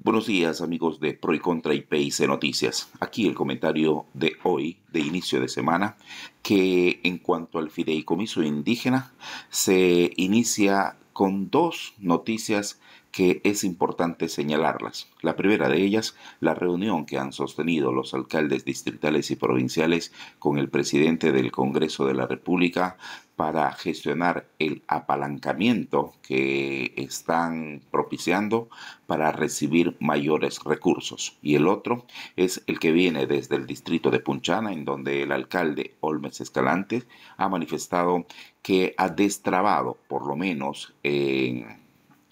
Buenos días amigos de Pro y Contra y PIC Noticias. Aquí el comentario de hoy, de inicio de semana, que en cuanto al fideicomiso indígena, se inicia con dos noticias que es importante señalarlas. La primera de ellas, la reunión que han sostenido los alcaldes distritales y provinciales con el presidente del Congreso de la República para gestionar el apalancamiento que están propiciando para recibir mayores recursos. Y el otro es el que viene desde el distrito de Punchana, en donde el alcalde Olmes Escalante ha manifestado que ha destrabado, por lo menos en,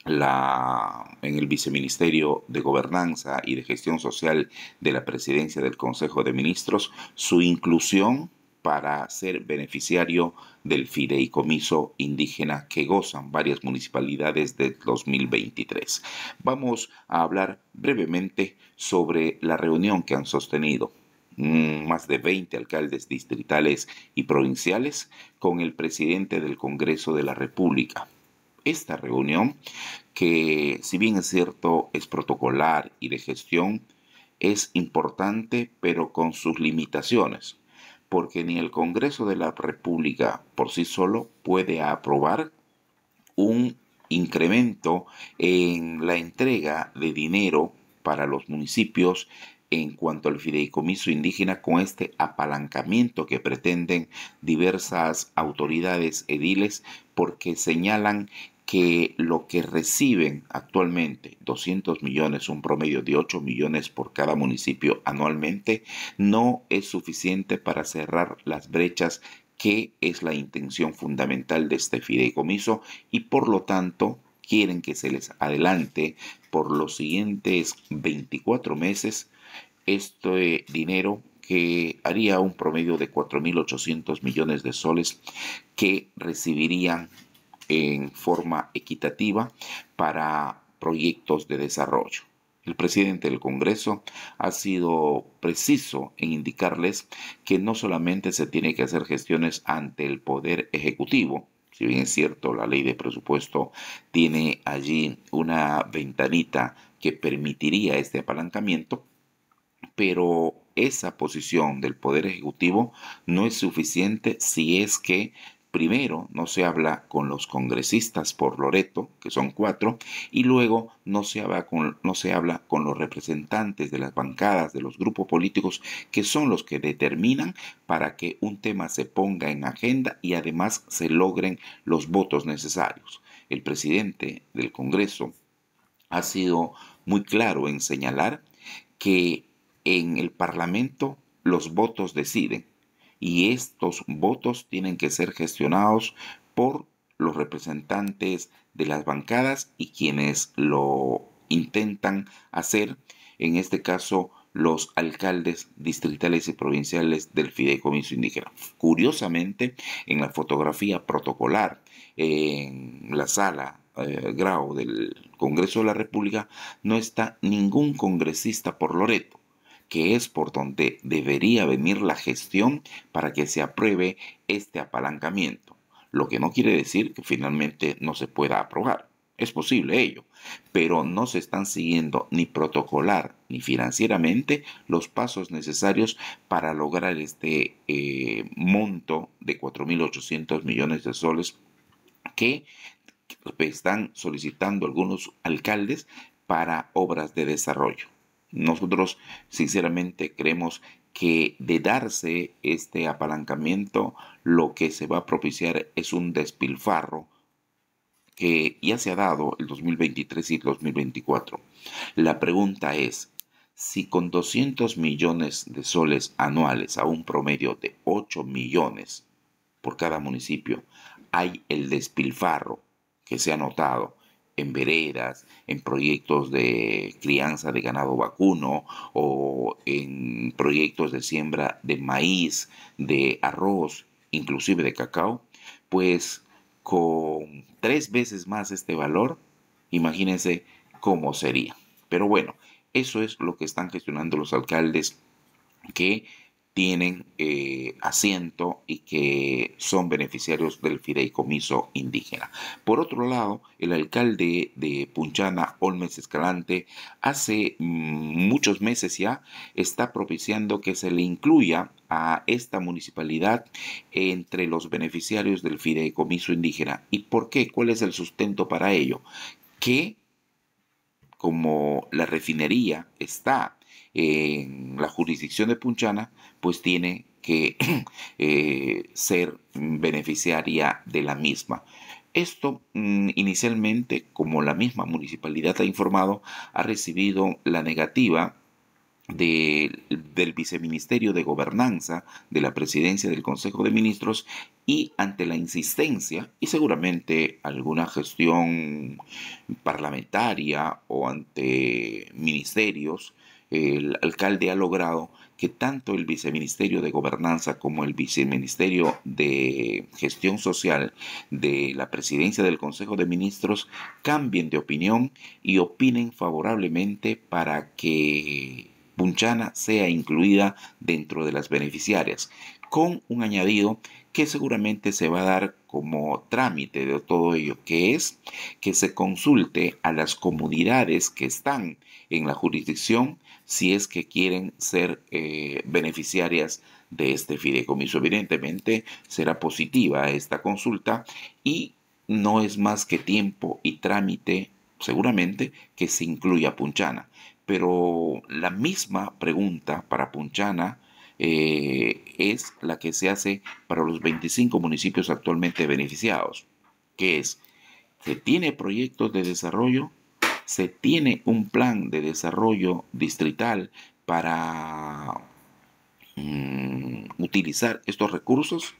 la, en el viceministerio de Gobernanza y de Gestión Social de la Presidencia del Consejo de Ministros, su inclusión para ser beneficiario del fideicomiso indígena que gozan varias municipalidades de 2023. Vamos a hablar brevemente sobre la reunión que han sostenido mm, más de 20 alcaldes distritales y provinciales con el presidente del Congreso de la República. Esta reunión, que si bien es cierto es protocolar y de gestión, es importante pero con sus limitaciones porque ni el Congreso de la República por sí solo puede aprobar un incremento en la entrega de dinero para los municipios en cuanto al fideicomiso indígena con este apalancamiento que pretenden diversas autoridades ediles porque señalan que lo que reciben actualmente, 200 millones, un promedio de 8 millones por cada municipio anualmente, no es suficiente para cerrar las brechas que es la intención fundamental de este fideicomiso y por lo tanto quieren que se les adelante por los siguientes 24 meses este dinero que haría un promedio de 4.800 millones de soles que recibirían en forma equitativa para proyectos de desarrollo. El presidente del Congreso ha sido preciso en indicarles que no solamente se tiene que hacer gestiones ante el Poder Ejecutivo, si bien es cierto, la ley de presupuesto tiene allí una ventanita que permitiría este apalancamiento, pero esa posición del Poder Ejecutivo no es suficiente si es que Primero no se habla con los congresistas por Loreto, que son cuatro, y luego no se, habla con, los representantes de las bancadas, de los grupos políticos, que son los que determinan para que un tema se ponga en agenda y además se logren los votos necesarios. El presidente del Congreso ha sido muy claro en señalar que en el Parlamento los votos deciden y estos votos tienen que ser gestionados por los representantes de las bancadas y quienes lo intentan hacer, en este caso los alcaldes distritales y provinciales del fideicomiso indígena. Curiosamente, en la fotografía protocolar en la sala eh, Grau del Congreso de la República no está ningún congresista por Loreto que es por donde debería venir la gestión para que se apruebe este apalancamiento, lo que no quiere decir que finalmente no se pueda aprobar. Es posible ello, pero no se están siguiendo ni protocolar ni financieramente los pasos necesarios para lograr este eh, monto de 4.800 millones de soles que están solicitando algunos alcaldes para obras de desarrollo. Nosotros sinceramente creemos que de darse este apalancamiento, lo que se va a propiciar es un despilfarro que ya se ha dado el 2023 y el 2024. La pregunta es, si con 200 millones de soles anuales a un promedio de 8 millones por cada municipio hay el despilfarro que se ha notado en veredas, en proyectos de crianza de ganado vacuno o en proyectos de siembra de maíz, de arroz, inclusive de cacao, pues con tres veces más este valor, imagínense cómo sería. Pero bueno, eso es lo que están gestionando los alcaldes que tienen eh, asiento y que son beneficiarios del fideicomiso indígena. Por otro lado, el alcalde de Punchana, Olmes Escalante, hace mm, muchos meses ya está propiciando que se le incluya a esta municipalidad entre los beneficiarios del fideicomiso indígena. ¿Y por qué? ¿Cuál es el sustento para ello? Que como la refinería está en la jurisdicción de Punchana, pues tiene que eh, ser beneficiaria de la misma. Esto mm, inicialmente, como la misma municipalidad ha informado, ha recibido la negativa del viceministerio de gobernanza de la presidencia del Consejo de Ministros y ante la insistencia y seguramente alguna gestión parlamentaria o ante ministerios el alcalde ha logrado que tanto el viceministerio de gobernanza como el viceministerio de gestión social de la presidencia del Consejo de Ministros cambien de opinión y opinen favorablemente para que Punchana sea incluida dentro de las beneficiarias, con un añadido que seguramente se va a dar como trámite de todo ello, que es que se consulte a las comunidades que están en la jurisdicción si es que quieren ser eh, beneficiarias de este fideicomiso. Evidentemente será positiva esta consulta y no es más que tiempo y trámite, seguramente, que se incluya Punchana. Pero la misma pregunta para Punchana eh, es la que se hace para los 25 municipios actualmente beneficiados, que es, ¿se tiene proyectos de desarrollo? se tiene un plan de desarrollo distrital para mm, utilizar estos recursos?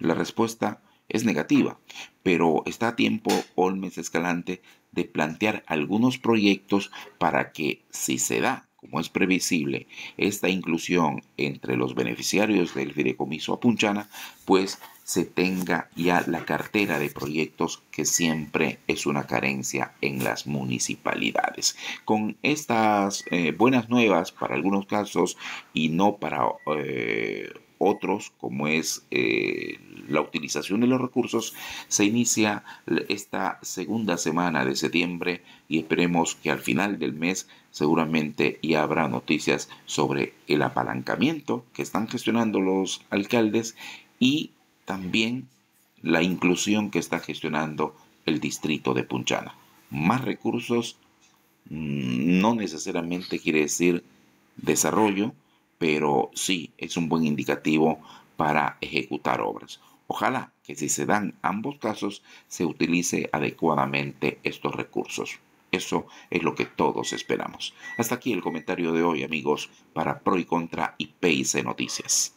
La respuesta es negativa, pero está a tiempo Olmes Escalante de plantear algunos proyectos para que, si se da como es previsible, esta inclusión entre los beneficiarios del fideicomiso Apunchana, pues se tenga ya la cartera de proyectos que siempre es una carencia en las municipalidades. Con estas eh, buenas nuevas para algunos casos y no para eh, otros, como es eh, la utilización de los recursos, se inicia esta segunda semana de septiembre y esperemos que al final del mes seguramente ya habrá noticias sobre el apalancamiento que están gestionando los alcaldes y también la inclusión que está gestionando el distrito de Punchana. Más recursos mm, no necesariamente quiere decir desarrollo, pero sí es un buen indicativo para ejecutar obras. Ojalá que si se dan ambos casos se utilice adecuadamente estos recursos. Eso es lo que todos esperamos. Hasta aquí el comentario de hoy amigos para Pro y Contra y PIC Noticias.